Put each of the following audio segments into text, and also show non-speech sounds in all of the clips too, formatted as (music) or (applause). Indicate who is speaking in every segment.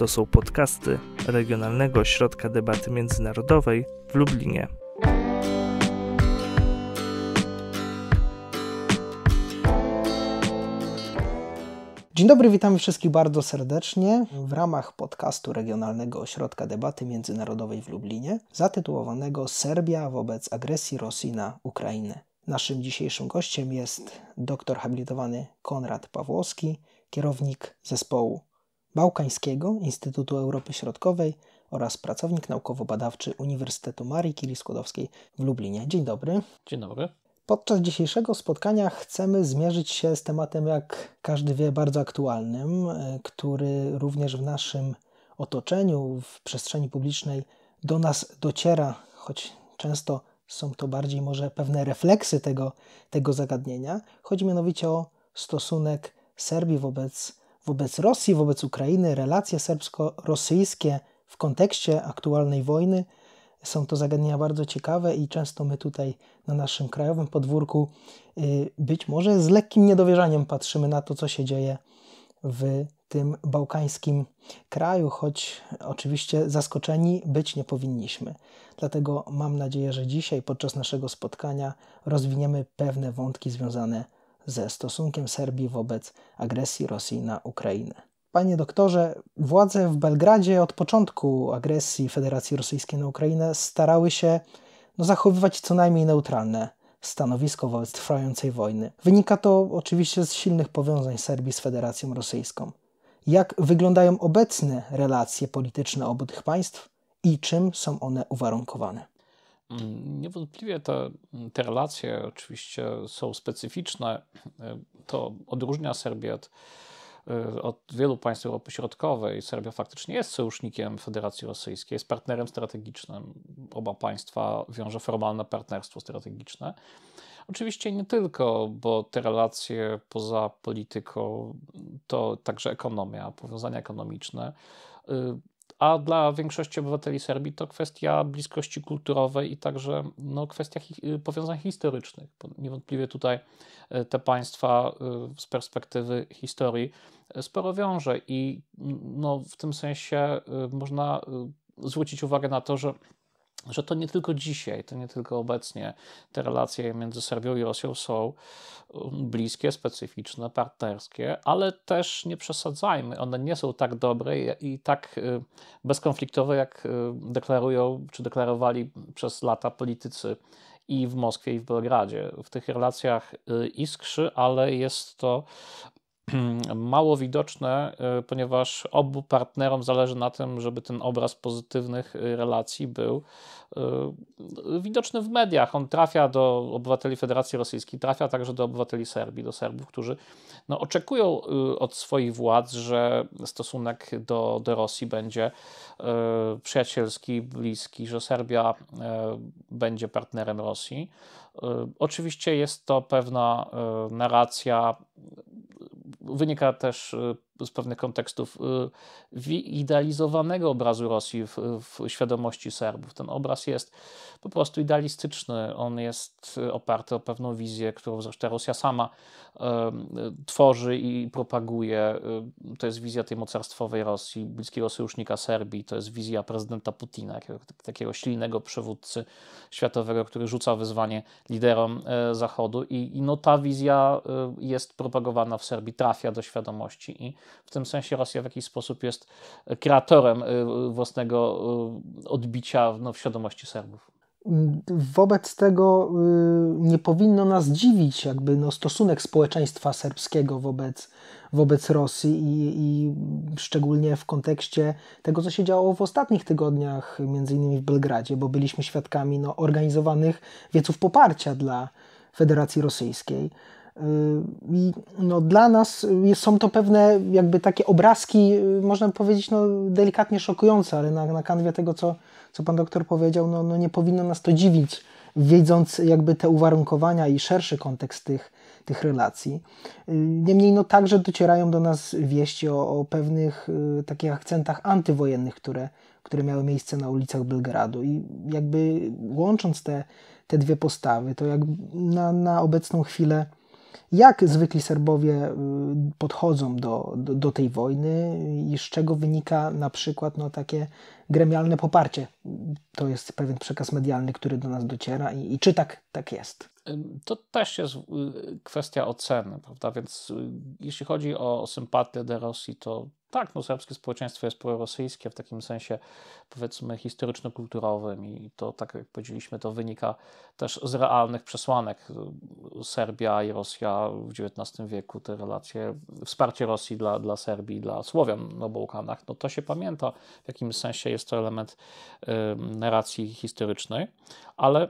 Speaker 1: To są podcasty Regionalnego Ośrodka Debaty Międzynarodowej w Lublinie.
Speaker 2: Dzień dobry, witamy wszystkich bardzo serdecznie w ramach podcastu Regionalnego Ośrodka Debaty Międzynarodowej w Lublinie, zatytułowanego Serbia wobec agresji Rosji na Ukrainę. Naszym dzisiejszym gościem jest doktor habilitowany Konrad Pawłowski, kierownik zespołu Bałkańskiego Instytutu Europy Środkowej oraz pracownik naukowo-badawczy Uniwersytetu Marii Curie Skłodowskiej w Lublinie. Dzień dobry. Dzień dobry. Podczas dzisiejszego spotkania chcemy zmierzyć się z tematem, jak każdy wie, bardzo aktualnym, e, który również w naszym otoczeniu, w przestrzeni publicznej do nas dociera, choć często są to bardziej może pewne refleksy tego, tego zagadnienia. Chodzi mianowicie o stosunek Serbii wobec wobec Rosji, wobec Ukrainy relacje serbsko-rosyjskie w kontekście aktualnej wojny są to zagadnienia bardzo ciekawe i często my tutaj na naszym krajowym podwórku y, być może z lekkim niedowierzaniem patrzymy na to, co się dzieje w tym bałkańskim kraju, choć oczywiście zaskoczeni być nie powinniśmy. Dlatego mam nadzieję, że dzisiaj podczas naszego spotkania rozwiniemy pewne wątki związane z ze stosunkiem Serbii wobec agresji Rosji na Ukrainę. Panie doktorze, władze w Belgradzie od początku agresji Federacji Rosyjskiej na Ukrainę starały się no, zachowywać co najmniej neutralne stanowisko wobec trwającej wojny. Wynika to oczywiście z silnych powiązań Serbii z Federacją Rosyjską. Jak wyglądają obecne relacje polityczne obu tych państw i czym są one uwarunkowane?
Speaker 1: Niewątpliwie te, te relacje oczywiście są specyficzne. To odróżnia Serbię od, e, od wielu państw Europy Środkowej. Serbia faktycznie jest sojusznikiem Federacji Rosyjskiej, jest partnerem strategicznym. Oba państwa wiąże formalne partnerstwo strategiczne. Oczywiście nie tylko, bo te relacje poza polityką to także ekonomia, powiązania ekonomiczne e, a dla większości obywateli Serbii to kwestia bliskości kulturowej i także no, kwestia hi y, powiązań historycznych. Niewątpliwie tutaj y, te państwa y, z perspektywy historii sporo wiąże i no, w tym sensie można zwrócić uwagę na to, że że to nie tylko dzisiaj, to nie tylko obecnie te relacje między Serbią i Rosją są um, bliskie, specyficzne, partnerskie, ale też nie przesadzajmy, one nie są tak dobre i tak y, bezkonfliktowe, jak y, deklarują czy deklarowali przez lata politycy i w Moskwie, i w Belgradzie. W tych relacjach y, iskrzy, ale jest to (clears throat) mało widoczne, y, ponieważ obu partnerom zależy na tym, żeby ten obraz pozytywnych y, relacji był y, widoczny w mediach. On trafia do obywateli Federacji Rosyjskiej, trafia także do obywateli Serbii, do Serbów, którzy no, oczekują od swoich władz, że stosunek do, do Rosji będzie przyjacielski, bliski, że Serbia będzie partnerem Rosji. Oczywiście jest to pewna narracja wynika też y, z pewnych kontekstów y, idealizowanego obrazu Rosji w, w, świadomości Serbów. Ten obraz jest po prostu idealistyczny, on jest y, oparty o pewną wizję, którą zresztą Rosja sama y, tworzy i propaguje. To jest wizja tej mocarstwowej Rosji, bliskiego sojusznika Serbii, to jest wizja prezydenta Putina, takiego silnego przywódcy światowego, który rzuca wyzwanie liderom Zachodu i, i no ta wizja jest propagowana w Serbii, trafia do świadomości i w tym sensie Rosja w jakiś sposób jest kreatorem y, własnego y, odbicia no, w świadomości Serbów.
Speaker 2: Wobec tego y, nie powinno nas dziwić jakby no, stosunek społeczeństwa serbskiego wobec, wobec Rosji i, i, szczególnie w kontekście tego, co się działo w ostatnich tygodniach, między innymi w Belgradzie, bo byliśmy świadkami no, organizowanych wieców poparcia dla Federacji Rosyjskiej. Y, I no, dla nas y, są to pewne jakby takie obrazki, y, można powiedzieć, no, delikatnie szokujące, ale na, na kanwie tego, co, co pan doktor powiedział, no, no nie powinno nas to dziwić, wiedząc jakby te uwarunkowania i szerszy kontekst tych, tych relacji. Niemniej no, także docierają do nas wieści o, o pewnych y, takich akcentach antywojennych, które, które miały miejsce na ulicach Belgradu. I jakby łącząc te, te dwie postawy, to jak na, na obecną chwilę jak zwykli Serbowie y, podchodzą do, do, do tej wojny i z czego wynika na przykład no, takie gremialne poparcie. To jest pewien przekaz medialny, który do nas dociera i, i czy tak, tak jest?
Speaker 1: To też jest y, kwestia oceny, prawda? Więc y, jeśli chodzi o sympatię do Rosji, to tak, no, serbskie społeczeństwo jest prorosyjskie w takim sensie, powiedzmy, historyczno-kulturowym, i to, tak jak powiedzieliśmy, to wynika też z realnych przesłanek. Serbia i Rosja w XIX wieku, te relacje, wsparcie Rosji dla, dla Serbii, dla Słowian na Bałkanach, no to się pamięta w jakimś sensie, jest jest to element narracji historycznej, ale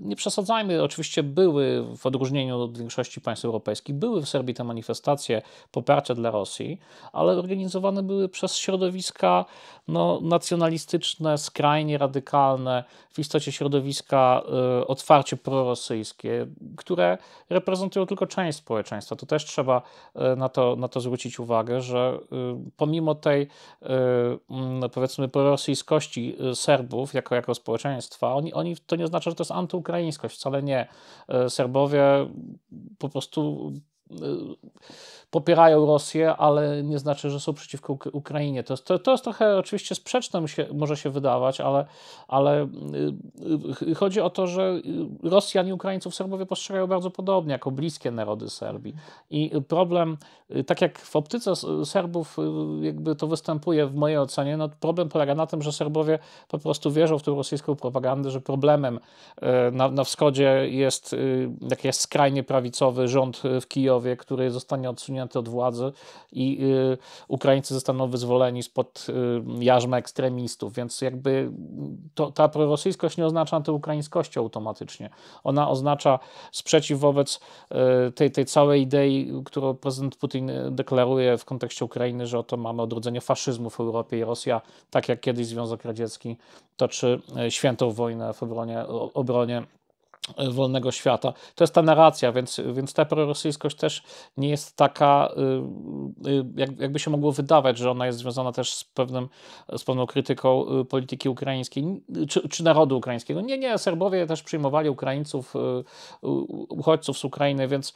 Speaker 1: nie przesadzajmy, oczywiście były, w odróżnieniu od większości państw europejskich, były w Serbii te manifestacje poparcia dla Rosji, ale organizowane były przez środowiska no, nacjonalistyczne, skrajnie radykalne, w istocie środowiska y, otwarcie prorosyjskie, które reprezentują tylko część społeczeństwa. To też trzeba y, na, to, na to zwrócić uwagę, że y, pomimo tej y, mm, powiedzmy prorosyjskości y, Serbów jako, jako społeczeństwa, oni, oni, to nie znaczy, że to jest antyukraińskość, wcale nie. E, Serbowie po prostu Y, popierają Rosję, ale nie znaczy, że są przeciwko Ukrainie. To jest, to, to jest trochę oczywiście sprzeczne, się, może się wydawać, ale, ale y, y, chodzi o to, że Rosjan i Ukraińców Serbowie postrzegają bardzo podobnie, jako bliskie narody Serbii. I problem, tak jak w optyce Serbów jakby to występuje w mojej ocenie, no problem polega na tym, że Serbowie po prostu wierzą w tę rosyjską propagandę, że problemem na, na wschodzie jest, jak jest skrajnie prawicowy rząd w Kijowie, Mołotowie, który zostanie odsunięty od władzy i y, Ukraińcy zostaną wyzwoleni spod y, jarzma ekstremistów, więc jakby to, ta prorosyjskość nie oznacza antyukraińskości automatycznie. Ona oznacza sprzeciw wobec y, tej, tej całej idei, którą prezydent Putin deklaruje w kontekście Ukrainy, że oto mamy odrodzenie faszyzmu w Europie i Rosja, tak jak kiedyś Związek Radziecki toczy świętą wojnę w obronie, obronie E, wolnego świata. To jest ta narracja, więc, więc ta prorosyjskość też nie jest taka, y, y, jak, jakby się mogło wydawać, że ona jest związana też z, pewnym, z pewną krytyką y, polityki ukraińskiej czy, czy narodu ukraińskiego. Nie, nie, Serbowie też przyjmowali Ukraińców, uchodźców z Ukrainy, więc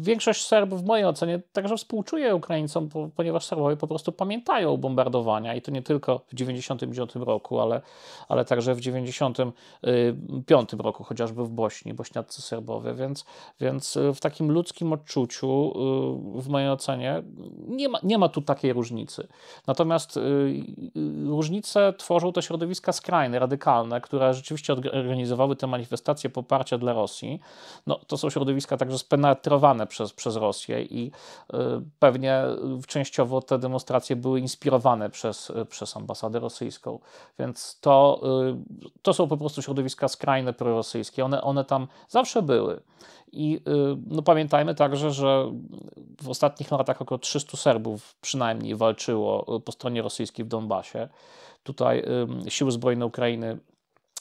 Speaker 1: większość Serbów w mojej ocenie także współczuje Ukraińcom, ponieważ Serbowie po prostu pamiętają bombardowania i to nie tylko w 1999 roku, ale, ale także w 1995 roku roku, chociażby w Bośni, bośniacy Serbowie, więc, więc y, w takim ludzkim odczuciu, y, w mojej ocenie, nie ma, nie ma tu takiej różnicy. Natomiast y, różnice tworzą te środowiska skrajne, radykalne, które rzeczywiście organizowały te manifestacje poparcia dla Rosji. No, to są środowiska także spenetrowane przez, przez Rosję i pewnie częściowo te demonstracje były inspirowane przez, przez ambasadę rosyjską. Więc to, to są po prostu środowiska skrajne pro Rosyjskie. One, one tam zawsze były. I y, no, pamiętajmy także, że w ostatnich latach około 300 Serbów przynajmniej walczyło y, po stronie rosyjskiej w Donbasie. Tutaj y, siły zbrojne Ukrainy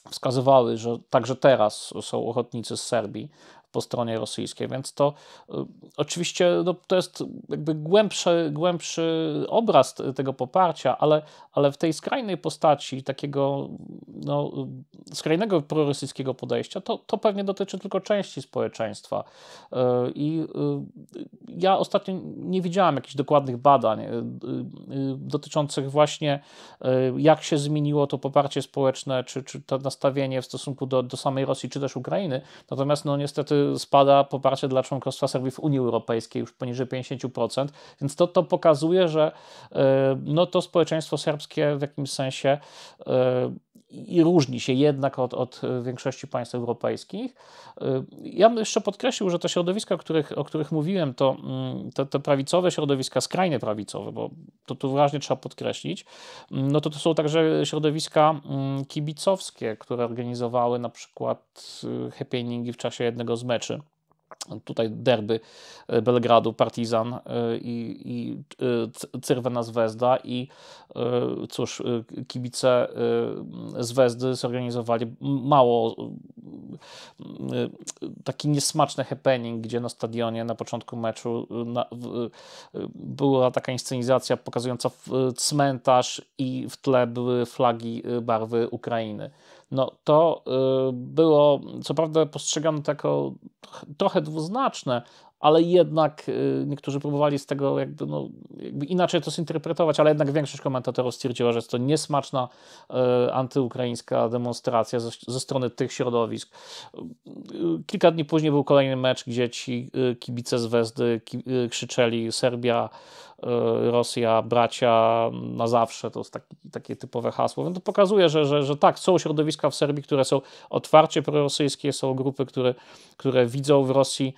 Speaker 1: wskazywały, że także teraz są ochotnicy z Serbii, po stronie rosyjskiej, więc to y, oczywiście no, to jest jakby głębszy, głębszy obraz tego poparcia, ale, ale w tej skrajnej postaci takiego no, skrajnego prorosyjskiego podejścia to, to pewnie dotyczy tylko części społeczeństwa. Y, I y, ja ostatnio nie widziałem jakichś dokładnych badań dotyczących właśnie jak się zmieniło to poparcie społeczne, czy, czy to nastawienie w stosunku do, do samej Rosji, czy też Ukrainy. Natomiast no niestety spada poparcie dla członkostwa Serbii w Unii Europejskiej już poniżej 50%, więc to, to pokazuje, że e, no, to społeczeństwo serbskie w jakimś sensie e, i różni się jednak od, od e, większości państw europejskich. E, ja bym jeszcze podkreślił, że te środowiska, o których, o których mówiłem, to mm, te, te prawicowe środowiska, skrajnie prawicowe, bo to tu wyraźnie trzeba podkreślić, mm, no to to są także środowiska mm, kibicowskie, które organizowały na przykład e, happeningi w czasie jednego z meczy tutaj derby e, Belgradu, Partizan e, i, i e, Cyrwena Zvezda i cóż, kibice Zvezdy zorganizowali mało taki niesmaczny happening, gdzie na stadionie na początku meczu na, w, była taka inscenizacja pokazująca cmentarz i w tle były flagi barwy Ukrainy no to y, było co prawda postrzegane jako trochę dwuznaczne, ale jednak y, niektórzy próbowali z tego jakby, no, jakby inaczej to zinterpretować, ale jednak większość komentatorów stwierdziła, że jest to niesmaczna y, antyukraińska demonstracja ze, ze, strony tych środowisk. Kilka dni później był kolejny mecz, gdzie ci kibice z Wezdy krzyczeli Serbia Y, Rosja, bracia na zawsze, to jest taki, takie typowe hasło. Więc to pokazuje, że, że, że tak, są środowiska w Serbii, które są otwarcie prorosyjskie, są grupy, które, które widzą w Rosji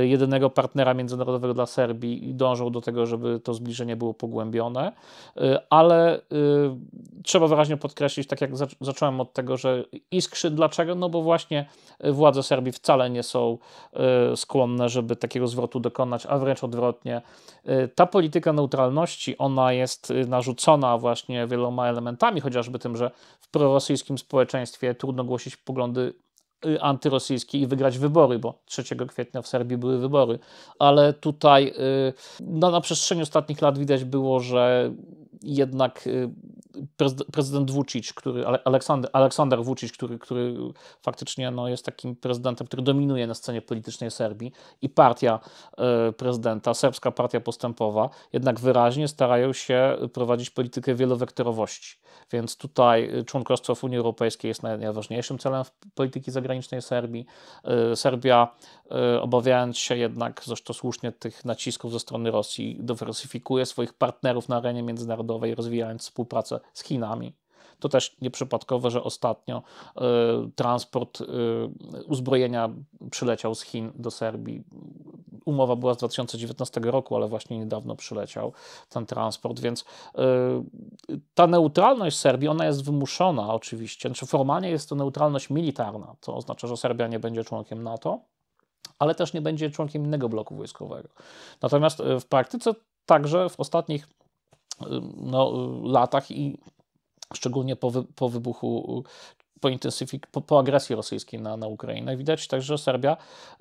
Speaker 1: y, jedynego partnera międzynarodowego dla Serbii i dążą do tego, żeby to zbliżenie było pogłębione, y, ale trzeba wyraźnie podkreślić, tak jak zacząłem od tego, że iskrzy dlaczego? No bo właśnie władze Serbii wcale nie są skłonne, żeby takiego zwrotu dokonać, a wręcz odwrotnie. Ta polityka polityka neutralności, ona jest y, narzucona właśnie wieloma elementami, chociażby tym, że w prorosyjskim społeczeństwie trudno głosić poglądy y, antyrosyjskie i wygrać wybory, bo 3 kwietnia w Serbii były wybory. Ale tutaj y, no, na przestrzeni ostatnich lat widać było, że jednak y, prezydent Vucic, który, Aleksander, Aleksander Vucic, który, który faktycznie no, jest takim prezydentem, który dominuje na scenie politycznej Serbii i partia y, prezydenta, Serbska Partia Postępowa, jednak wyraźnie starają się prowadzić politykę wielowektorowości. Więc tutaj y, członkostwo w Unii Europejskiej jest najważniejszym celem polityki zagranicznej Serbii. Serbia, obawiając się jednak, zresztą słusznie, tych nacisków ze strony Rosji, dywersyfikuje swoich partnerów na arenie międzynarodowej handlowej, rozwijając współpracę z Chinami. To też nieprzypadkowe, że ostatnio e, transport e, uzbrojenia przyleciał z Chin do Serbii. Umowa była z 2019 roku, ale właśnie niedawno przyleciał ten transport, więc e, ta neutralność Serbii, ona jest wymuszona oczywiście. Znaczy formalnie jest to neutralność militarna, co oznacza, że Serbia nie będzie członkiem NATO, ale też nie będzie członkiem innego bloku wojskowego. Natomiast w praktyce także w ostatnich no, latach i szczególnie po, wy, po wybuchu po, intensyfik- po, po, agresji rosyjskiej na, na Ukrainę. Widać także, że Serbia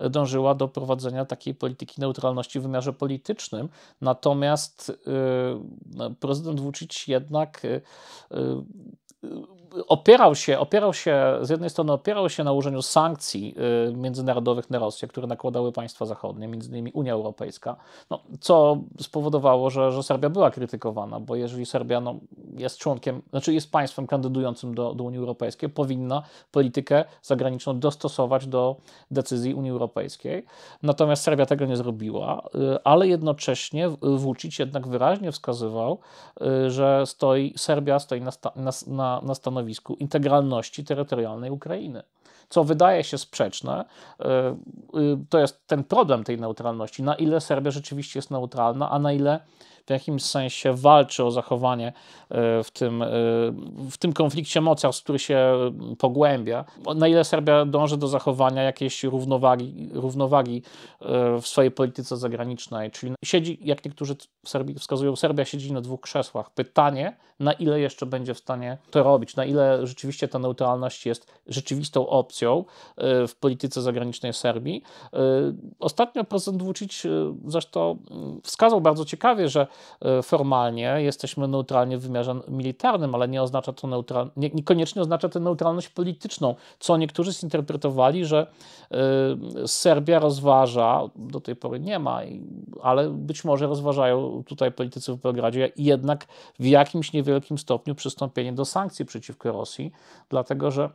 Speaker 1: dążyła do prowadzenia takiej polityki neutralności w wymiarze politycznym, natomiast yy, prezydent Vucic jednak y, y, opierał się, opierał się, z jednej strony opierał się na ułożeniu sankcji y, międzynarodowych na Rosję, które nakładały państwa zachodnie, między innymi Unia Europejska, no, co spowodowało, że, że Serbia była krytykowana, bo jeżeli Serbia no, jest członkiem, znaczy jest państwem kandydującym do, do Unii Europejskiej, powinna politykę zagraniczną dostosować do decyzji Unii Europejskiej. Natomiast Serbia tego nie zrobiła, y, ale jednocześnie Vucic jednak wyraźnie wskazywał, y, że stoi, Serbia stoi na, sta, na, na stanowisku integralności terytorialnej Ukrainy co wydaje się sprzeczne, y, to jest ten problem tej neutralności. Na ile Serbia rzeczywiście jest neutralna, a na ile w jakimś sensie walczy o zachowanie e, w tym, e, w tym konflikcie mocarstw, który się pogłębia. Na ile Serbia dąży do zachowania jakiejś równowagi, równowagi e, w swojej polityce zagranicznej, czyli siedzi, jak niektórzy Serbii wskazują, Serbia siedzi na dwóch krzesłach. Pytanie, na ile jeszcze będzie w stanie to robić, na ile rzeczywiście ta neutralność jest rzeczywistą opcją w polityce zagranicznej Serbii. Ostatnio prezydent Vucic zresztą wskazał bardzo ciekawie, że E, formalnie jesteśmy neutralni w wymiarze militarnym, ale nie oznacza to neutral... nie, niekoniecznie oznacza to neutralność polityczną, co niektórzy zinterpretowali, że y, Serbia rozważa, do tej pory nie ma, ale być może rozważają tutaj politycy w Belgradzie jednak w jakimś niewielkim stopniu przystąpienie do sankcji przeciwko Rosji, dlatego że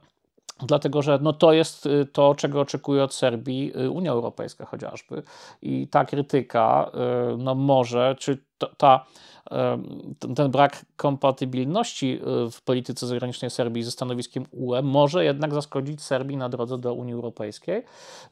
Speaker 1: Dlatego, że no to jest y, to, czego oczekuje od Serbii y, Unia Europejska chociażby. I ta krytyka y, no może, czy to, ta, ten brak kompatybilności w polityce zagranicznej Serbii ze stanowiskiem UE może jednak zaszkodzić Serbii na drodze do Unii Europejskiej.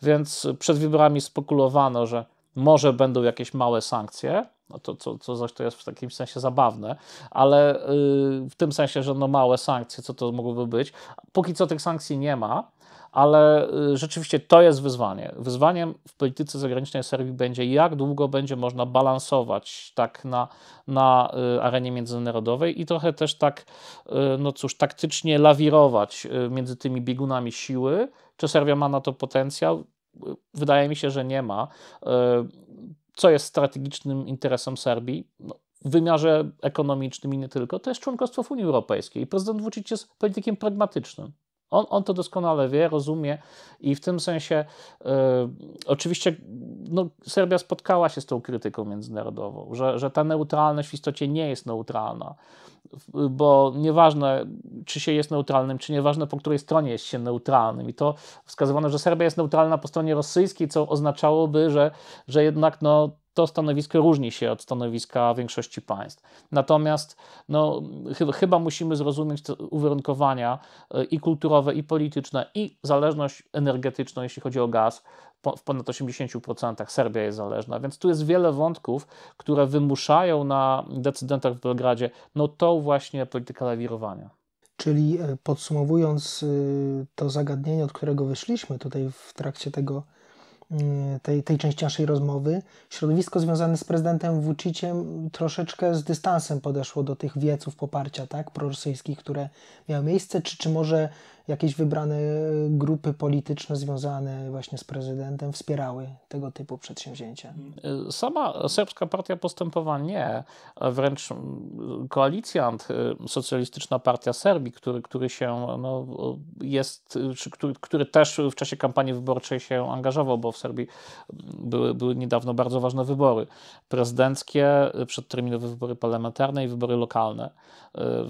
Speaker 1: Więc przed wyborami spekulowano, że może będą jakieś małe sankcje, no to, co, co jest w takim sensie zabawne, ale yy, w tym sensie, że no małe sankcje, co to mogłyby być. Póki co tych sankcji nie ma, ale yy, rzeczywiście to jest wyzwanie. Wyzwaniem w polityce zagranicznej Serbii będzie, jak długo będzie można balansować tak na, na y, arenie międzynarodowej i trochę też tak, y, no cóż, taktycznie lawirować y, między tymi biegunami siły. Czy Serbia ma na to potencjał? Wydaje mi się, że nie ma co jest strategicznym interesem Serbii, no, w wymiarze ekonomicznym i nie tylko, to jest członkostwo w Unii Europejskiej. Prezydent Vucic jest politykiem pragmatycznym. On, on to doskonale wie, rozumie i w tym sensie y, oczywiście no, Serbia spotkała się z tą krytyką międzynarodową, że, że ta neutralność w istocie nie jest neutralna, bo nieważne, czy się jest neutralnym, czy nieważne, po której stronie jest się neutralnym. I to wskazywano, że Serbia jest neutralna po stronie rosyjskiej, co oznaczałoby, że, że jednak no, to stanowisko różni się od stanowiska większości państw. Natomiast no, ch chyba musimy zrozumieć te uwarunkowania y, i kulturowe, i polityczne, i zależność energetyczną, jeśli chodzi o gaz. Po, w ponad 80% Serbia jest zależna, więc tu jest wiele wątków, które wymuszają na decydentach w Belgradzie no tą właśnie politykę lawirowania.
Speaker 2: Czyli e, podsumowując y, to zagadnienie, od którego wyszliśmy tutaj w trakcie tego E, tej, tej części naszej rozmowy. Środowisko związane z prezydentem Vuciciem troszeczkę z dystansem podeszło do tych wieców poparcia tak, prorosyjskich, które miały miejsce, czy, czy może jakieś wybrane e, grupy polityczne związane właśnie z prezydentem wspierały tego typu przedsięwzięcia.
Speaker 1: E, sama Serbska Partia Postępowa nie, wręcz koalicjant e, Socjalistyczna Partia Serbii, który, który się no, jest, czy który, który też w czasie kampanii wyborczej się angażował, bo w Serbii były, były niedawno bardzo ważne wybory prezydenckie, przedterminowe wybory parlamentarne i wybory lokalne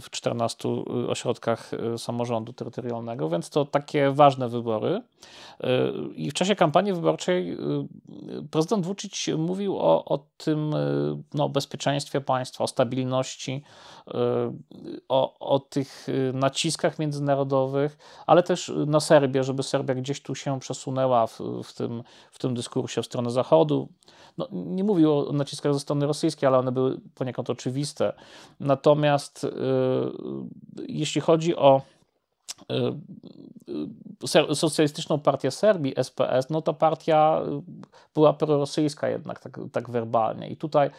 Speaker 1: w 14 ośrodkach samorządu terytorialnego więc to takie ważne wybory. Y, I w czasie kampanii wyborczej y, prezydent Vucic mówił o, o tym y, no, bezpieczeństwie państwa, o stabilności, o, o tych naciskach międzynarodowych, ale też na Serbię, żeby Serbia gdzieś tu się przesunęła w, w, tym, w tym dyskursie w stronę Zachodu. No, nie mówił o naciskach ze strony rosyjskiej, ale one były poniekąd oczywiste. Natomiast jeśli chodzi o Y, y, socjalistyczną Partię Serbii, SPS, no ta partia y, była prorosyjska jednak, tak, tak werbalnie. I tutaj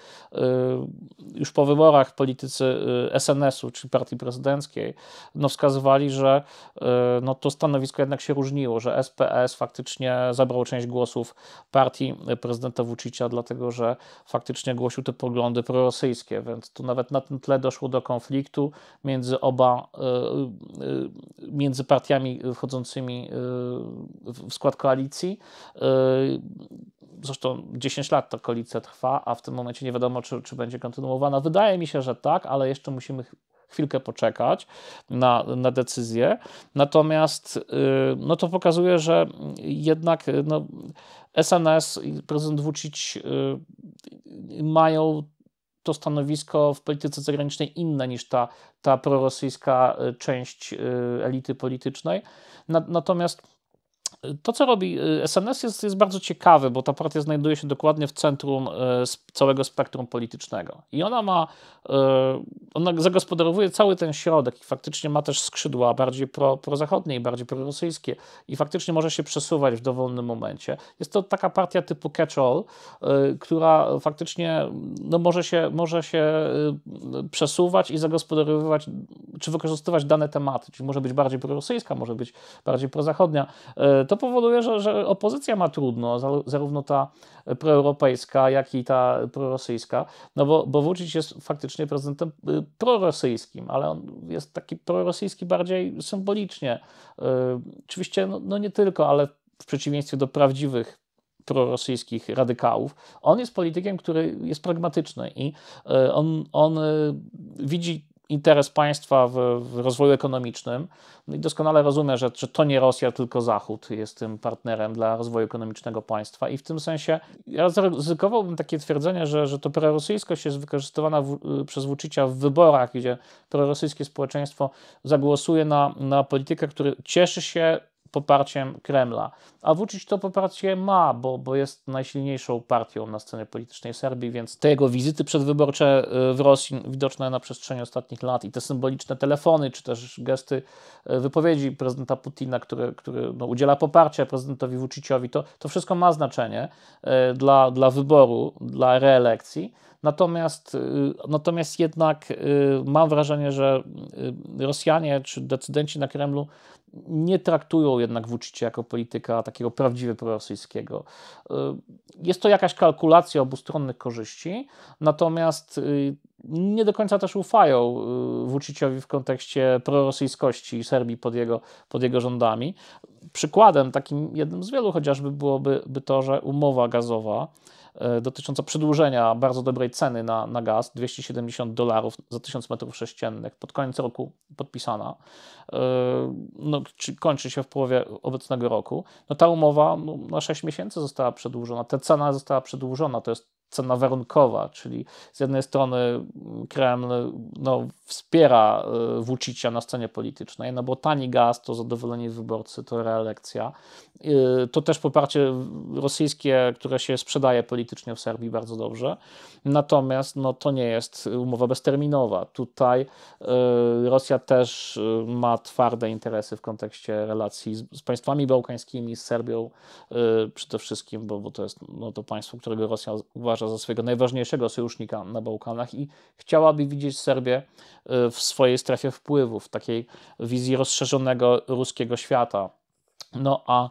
Speaker 1: już po wyborach politycy SNS-u, czyli partii prezydenckiej, no wskazywali, że no to stanowisko jednak się różniło, że SPS faktycznie zabrało część głosów partii prezydenta Vucicia, dlatego że faktycznie głosił te poglądy prorosyjskie, więc tu nawet na tym tle doszło do konfliktu między oba między partiami wchodzącymi y, w skład koalicji. Y, zresztą 10 lat ta koalicja trwa, a w tym momencie nie wiadomo, czy, czy będzie kontynuowana. Wydaje mi się, że tak, ale jeszcze musimy chwilkę poczekać na, na decyzję. Natomiast y, no to pokazuje, że jednak no, SNS i prezydent Vucic mają to stanowisko w polityce zagranicznej inne niż ta, ta prorosyjska e, część e, elity politycznej. natomiast to, co robi SNS y, jest, jest bardzo ciekawe, bo ta partia znajduje się dokładnie w centrum y, całego spektrum politycznego. I ona ma, y, ona zagospodarowuje cały ten środek i faktycznie ma też skrzydła bardziej pro, prozachodnie i bardziej prorosyjskie i faktycznie może się przesuwać w dowolnym momencie. Jest to taka partia typu catch-all, która faktycznie no, może, się, może się przesuwać i zagospodarowywać, czy wykorzystywać dane tematy. Czyli może być bardziej prorosyjska, może być bardziej prozachodnia. To to powoduje, że, że opozycja ma trudno, zarówno ta proeuropejska, jak i ta prorosyjska, no bo, bo Vucic jest faktycznie prezydentem y, prorosyjskim, ale on jest taki prorosyjski bardziej symbolicznie. Y, oczywiście, no, no nie tylko, ale w przeciwieństwie do prawdziwych prorosyjskich radykałów. On jest politykiem, który jest pragmatyczny i y, on, on widzi interes państwa w, w rozwoju ekonomicznym. No i doskonale rozumiem, że, że to nie Rosja, tylko Zachód jest tym partnerem dla rozwoju ekonomicznego państwa. I w tym sensie ja zaryzykowałbym takie twierdzenie, że, że to prorosyjskość jest wykorzystywana w, przez Vucicia w wyborach, gdzie prorosyjskie społeczeństwo zagłosuje na, na politykę, która cieszy się poparciem Kremla. A Vucic to poparcie ma, bo, bo jest najsilniejszą partią na scenie politycznej Serbii, więc te jego wizyty przedwyborcze y, w Rosji, widoczne na przestrzeni ostatnich lat i te symboliczne telefony, czy też gesty y, wypowiedzi prezydenta Putina, który, który no, udziela poparcia prezydentowi Vucicowi, to, to wszystko ma znaczenie y, dla, dla wyboru, dla reelekcji. Natomiast, y, natomiast jednak y, mam wrażenie, że y, Rosjanie czy decydenci na Kremlu nie traktują jednak Vucicia jako polityka takiego prawdziwie prorosyjskiego. Jest to jakaś kalkulacja obustronnych korzyści, natomiast nie do końca też ufają Vuciciowi w kontekście prorosyjskości Serbii pod jego, pod jego rządami. Przykładem takim jednym z wielu chociażby byłoby by to, że umowa gazowa E, dotycząca przedłużenia bardzo dobrej ceny na, na gaz, 270 dolarów za 1000 metrów sześciennych, pod koniec roku podpisana, e, no, kończy się w połowie obecnego roku. No, ta umowa no, na 6 miesięcy została przedłużona, ta cena została przedłużona, to jest cena warunkowa, czyli z jednej strony Kreml no, wspiera e, Wucicia na scenie politycznej, no bo tani gaz to zadowolenie wyborcy, to reelekcja. E, to też poparcie rosyjskie, które się sprzedaje politycznie w Serbii bardzo dobrze. Natomiast no, to nie jest umowa bezterminowa. Tutaj e, Rosja też ma twarde interesy w kontekście relacji z, z państwami bałkańskimi, z Serbią przede wszystkim, bo, bo to jest no, to państwo, którego Rosja uważa uważa za swojego najważniejszego sojusznika na Bałkanach i chciałaby widzieć Serbię y, w swojej strefie wpływu, w takiej wizji rozszerzonego ruskiego świata. No a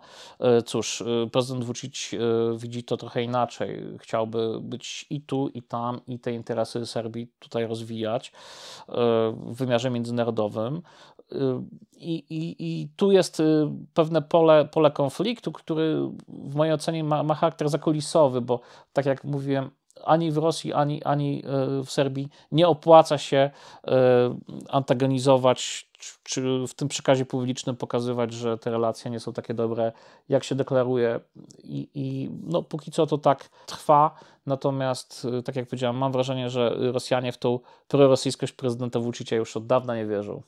Speaker 1: y, cóż, y, prezydent Vucic widzi to trochę inaczej. Chciałby być i tu, i tam, i te interesy Serbii tutaj rozwijać w wymiarze międzynarodowym. Y, I, i, I, tu jest y, pewne pole, pole konfliktu, który w mojej ocenie ma, ma charakter zakulisowy, bo tak jak mówiłem, ani w Rosji, ani, ani y, w Serbii nie opłaca się antagonizować, czy w tym przekazie publicznym pokazywać, że te relacje nie są takie dobre, jak się deklaruje. I, I, no, póki co to tak trwa. Natomiast, tak jak powiedziałem, mam wrażenie, że Rosjanie w tą prorosyjskość prezydenta Vucicia już od dawna nie wierzą.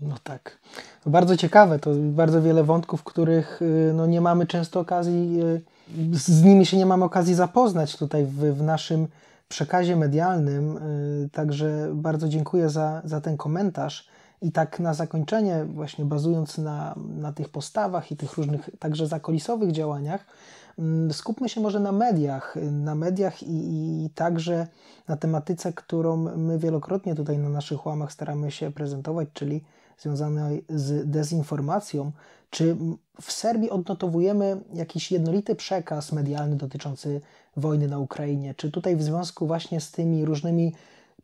Speaker 2: No tak. Bardzo ciekawe, to bardzo wiele wątków, których y, no, nie mamy często okazji, y, z nimi się nie mamy okazji zapoznać tutaj w, w naszym przekazie medialnym. Y, także bardzo dziękuję za, za ten komentarz. I tak na zakończenie, właśnie bazując na, na tych postawach i tych różnych także zakolisowych działaniach, mm, skupmy się może na mediach, na mediach i, i, i, także na tematyce, którą my wielokrotnie tutaj na naszych łamach staramy się prezentować, czyli związanej z dezinformacją. Czy w Serbii odnotowujemy jakiś jednolity przekaz medialny dotyczący wojny na Ukrainie? Czy tutaj w związku właśnie z tymi różnymi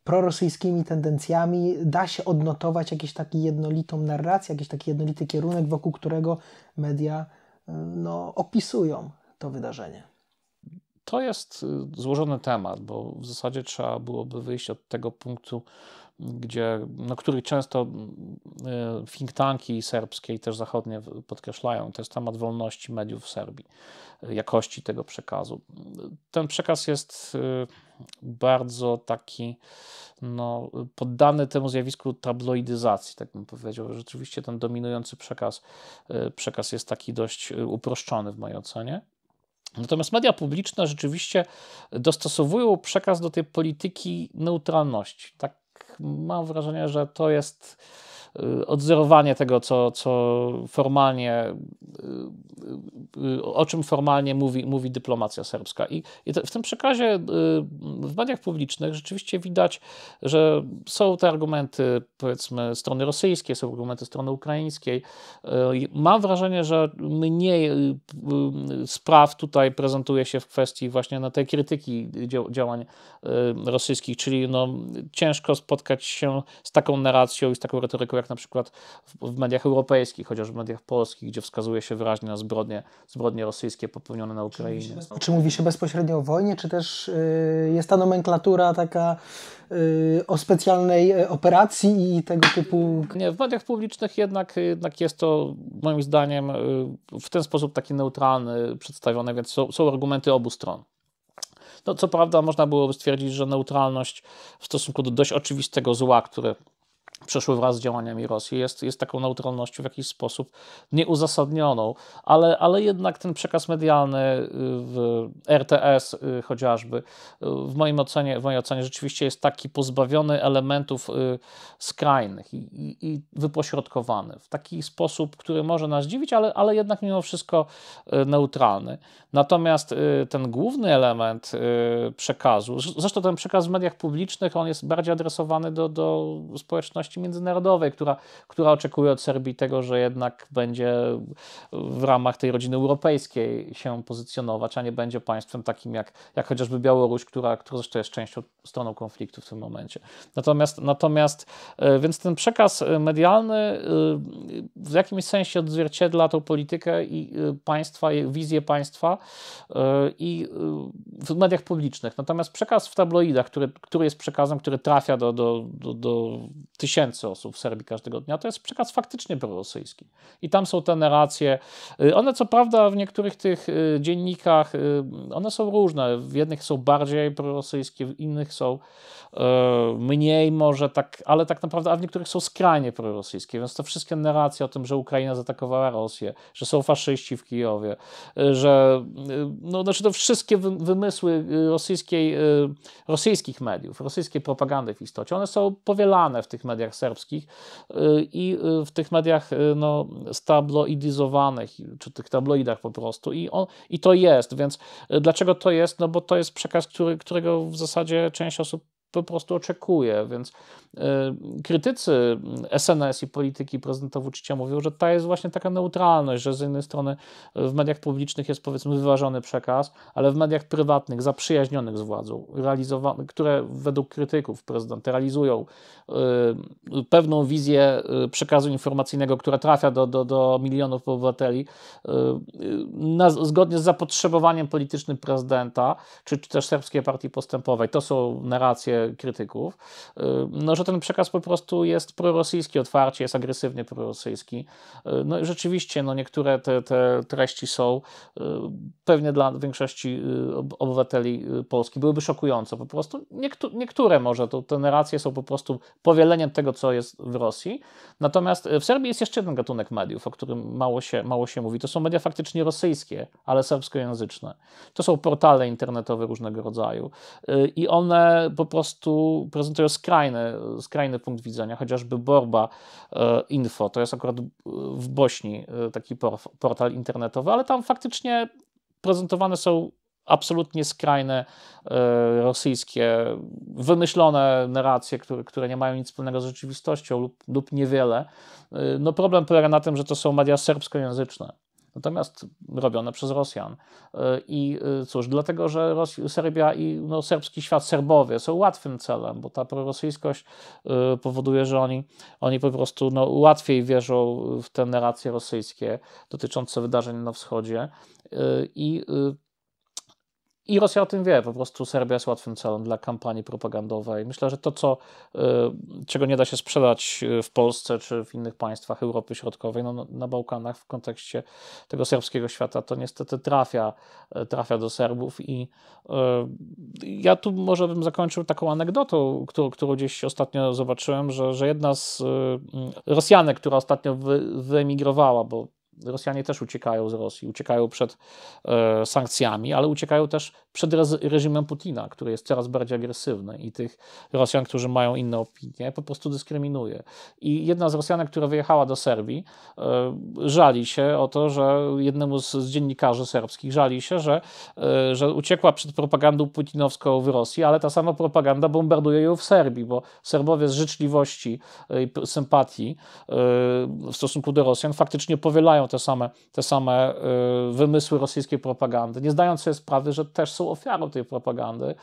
Speaker 2: prorosyjskimi tendencjami da się odnotować jakiś taki jednolitą narrację, jakiś taki jednolity kierunek, wokół którego media no, opisują to wydarzenie?
Speaker 1: To jest y, złożony temat, bo w zasadzie trzeba byłoby wyjść od tego punktu gdzie, no, który często mm, y, think tanki serbskie i też zachodnie podkreślają, to jest temat wolności mediów w Serbii, y, jakości tego przekazu. Ten przekaz jest y, bardzo taki no, poddany temu zjawisku tabloidyzacji, tak bym powiedział. Rzeczywiście ten dominujący przekaz, przekaz jest taki dość uproszczony w mojej ocenie. Natomiast media publiczne rzeczywiście dostosowują przekaz do tej polityki neutralności. Tak mam wrażenie, że to jest Y, odzorowanie tego, co, co formalnie, y, y, o czym formalnie mówi, mówi dyplomacja serbska. I, i te, w tym przekazie w mediach publicznych rzeczywiście widać, że są te argumenty, powiedzmy, strony rosyjskiej, są argumenty strony ukraińskiej. Mam wrażenie, że mniej spraw tutaj prezentuje się w kwestii właśnie na tej krytyki działań rosyjskich, czyli no, ciężko spotkać się z taką narracją i z taką retoryką, jak na przykład w, mediach europejskich, chociaż w mediach polskich, gdzie wskazuje się wyraźnie na zbrodnie, zbrodnie rosyjskie popełnione na Ukrainie. Czy mówi się,
Speaker 2: czy mówi się bezpośrednio o wojnie, czy też y, jest ta nomenklatura taka y, o specjalnej y, operacji i tego typu...
Speaker 1: Nie, w mediach publicznych jednak, jednak jest to moim zdaniem w ten sposób taki neutralny przedstawione, więc są, są argumenty obu stron. No, co prawda, można byłoby stwierdzić, że neutralność w stosunku do dość oczywistego zła, które przeszły wraz z działaniami Rosji, jest, jest taką neutralnością w jakiś sposób nieuzasadnioną, ale, ale jednak ten przekaz medialny y, w RTS y, chociażby y, w moim ocenie, w mojej ocenie rzeczywiście jest taki pozbawiony elementów skrajnych i, i, i wypośrodkowany w taki sposób, który może nas dziwić, ale, ale jednak mimo wszystko neutralny. Natomiast ten główny element przekazu, zresztą ten przekaz w mediach publicznych, on jest bardziej adresowany do, do społeczności społeczności międzynarodowej, która, która oczekuje od Serbii tego, że jednak będzie w ramach tej rodziny europejskiej się pozycjonować, a nie będzie państwem takim jak, jak chociażby Białoruś, która, która zresztą jest częścią stroną konfliktu w tym momencie. Natomiast, natomiast e, więc ten przekaz e, medialny e, w jakimś sensie odzwierciedla tą politykę i państwa, wizję państwa i w mediach publicznych. Natomiast przekaz w tabloidach, który, który jest przekazem, który trafia do, do, do, do tysięcy tysięcy osób w Serbii każdego dnia. To jest przekaz faktycznie prorosyjski. I tam są te narracje. Y, one co prawda w niektórych tych y, dziennikach, y, one są różne. W jednych są bardziej prorosyjskie, w innych są mniej może, tak, ale tak naprawdę, a w niektórych są skrajnie prorosyjskie. Więc te wszystkie narracje o tym, że Ukraina zaatakowała Rosję, że są faszyści w Kijowie, że no, znaczy to wszystkie wymysły rosyjskiej, rosyjskich mediów, rosyjskiej propagandy w istocie, one są powielane w tych mediach mediach serbskich y, i y, w tych mediach y, no, stabloidyzowanych, czy tych tabloidach po prostu. I, on, I to jest, więc dlaczego to jest? No bo to jest przekaz, który, którego w zasadzie część osób po prostu oczekuje. Więc y, krytycy SNS i polityki prezydentowuczcia mówią, że ta jest właśnie taka neutralność, że z jednej strony w mediach publicznych jest powiedzmy wyważony przekaz, ale w mediach prywatnych, zaprzyjaźnionych z władzą, które według krytyków prezydenta realizują y, pewną wizję y, przekazu informacyjnego, która trafia do, do, do milionów obywateli, na, zgodnie z zapotrzebowaniem politycznym prezydenta, czy, czy też serbskiej partii postępowej. To są narracje krytyków, y, no, że ten przekaz po prostu jest prorosyjski otwarcie, jest agresywnie prorosyjski. Y, no i rzeczywiście no, niektóre te, te treści są y, pewnie dla większości obywateli Polski byłyby szokujące po prostu. Niektóre, niektóre może, to te narracje są po prostu powieleniem tego, co jest w Rosji. Natomiast w Serbii jest jeszcze jeden gatunek mediów, o którym mało się, mało się mówi. To są media faktycznie rosyjskie, ale serbskojęzyczne. To są portale internetowe różnego rodzaju i one po prostu prostu prezentują skrajny, skrajny punkt widzenia, chociażby Borba e, Info, to jest akurat e, w Bośni e, taki portal internetowy, ale tam faktycznie prezentowane są absolutnie skrajne rosyjskie, wymyślone narracje, które, które nie mają nic wspólnego z rzeczywistością lub, lub niewiele. No problem polega na tym, że to są media serbskojęzyczne natomiast robione przez Rosjan. Y, I y, cóż, dlatego, że Serbia i no, serbski świat, Serbowie są łatwym celem, bo ta prorosyjskość y, powoduje, że oni, oni po prostu no, łatwiej wierzą w te narracje rosyjskie dotyczące wydarzeń na wschodzie i i Rosja o tym wie, po prostu Serbia jest łatwym celem dla kampanii propagandowej. Myślę, że to, co, y, czego nie da się sprzedać y, w Polsce czy w innych państwach Europy Środkowej, no, no, na Bałkanach w kontekście tego serbskiego świata, to niestety trafia, y, trafia do Serbów. I ja tu może bym zakończył taką anegdotą, którą, którą gdzieś ostatnio zobaczyłem, że, że jedna z Rosjanek, która ostatnio wy, wyemigrowała, bo Rosjanie też uciekają z Rosji, uciekają przed e, sankcjami, ale uciekają też przed reżimem Putina, który jest coraz bardziej agresywny i tych Rosjan, którzy mają inne opinie, po prostu dyskryminuje. I jedna z Rosjanek, która wyjechała do Serbii, e, żali się o to, że jednemu z, z dziennikarzy serbskich żali się, że, e, że uciekła przed propagandą putinowską w Rosji, ale ta sama propaganda bombarduje ją w Serbii, bo Serbowie z życzliwości e, i sympatii e, w stosunku do Rosjan faktycznie powielają te same, te same y, wymysły rosyjskiej propagandy, nie zdając sobie sprawy, że też są ofiarą tej propagandy. Y,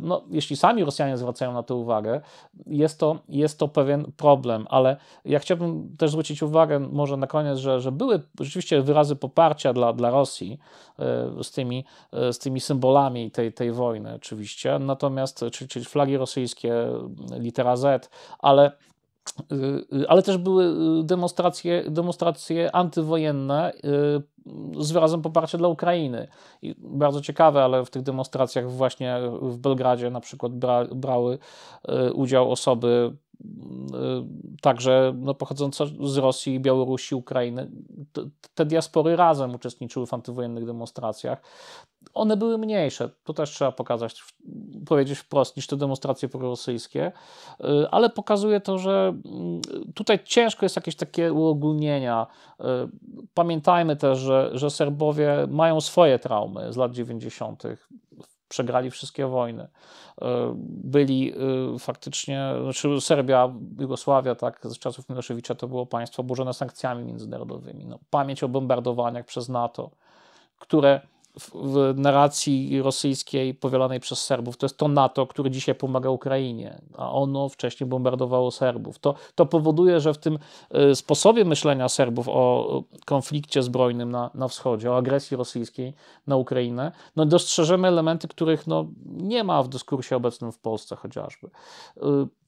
Speaker 1: no, jeśli sami Rosjanie zwracają na to uwagę, jest to, jest to pewien problem, ale ja chciałbym też zwrócić uwagę może na koniec, że, że były rzeczywiście wyrazy poparcia dla, dla Rosji y, z tymi, z tymi symbolami tej, tej wojny oczywiście, natomiast, czyli, czyli flagi rosyjskie, litera Z, ale Y, y, ale też były y, demonstracje, demonstracje antywojenne z wyrazem poparcia dla Ukrainy. I bardzo ciekawe, ale w tych demonstracjach właśnie w Belgradzie na przykład bra, brały udział osoby Y, także no, pochodząca z Rosji, Białorusi, Ukrainy, te diaspory razem uczestniczyły w antywojennych demonstracjach. One były mniejsze, to też trzeba pokazać, powiedzieć wprost, niż te demonstracje prorosyjskie, y, ale pokazuje to, że mm, tutaj ciężko jest jakieś takie uogólnienia. Y, pamiętajmy też, że, że Serbowie mają swoje traumy z lat 90 przegrali wszystkie wojny. E, byli e, faktycznie, znaczy Serbia, Jugosławia, tak, z czasów Miloszewicza to było państwo oburzone sankcjami międzynarodowymi. No, pamięć o bombardowaniach przez NATO, które w narracji rosyjskiej powielanej przez Serbów. To jest to NATO, które dzisiaj pomaga Ukrainie, a ono wcześniej bombardowało Serbów. To, to powoduje, że w tym e, sposobie myślenia Serbów o konflikcie zbrojnym na, na wschodzie, o agresji rosyjskiej na Ukrainę, no dostrzeżemy elementy, których no, nie ma w dyskursie obecnym w Polsce chociażby. E,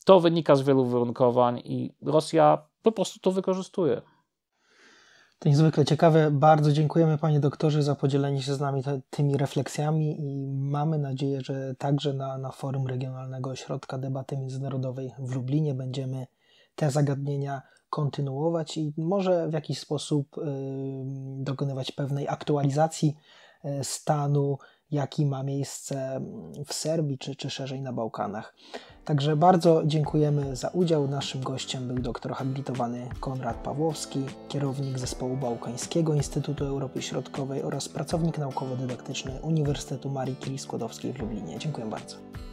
Speaker 1: to wynika z wielu wyrunkowań i Rosja po prostu to wykorzystuje.
Speaker 2: To niezwykle ciekawe. Bardzo dziękujemy panie doktorze za podzielenie się z nami te, tymi refleksjami i mamy nadzieję, że także na, na forum Regionalnego Ośrodka Debaty Międzynarodowej w Lublinie będziemy te zagadnienia kontynuować i może w jakiś sposób y, dokonywać pewnej aktualizacji e, stanu jaki ma miejsce mm, w Serbii czy, czy szerzej na Bałkanach. Także bardzo dziękujemy za udział. Naszym gościem był doktor habilitowany Konrad Pawłowski, kierownik zespołu Bałkańskiego Instytutu Europy Środkowej oraz pracownik naukowo-dydaktyczny Uniwersytetu Marii Curie Skłodowskiej w Lublinie. Dziękuję bardzo.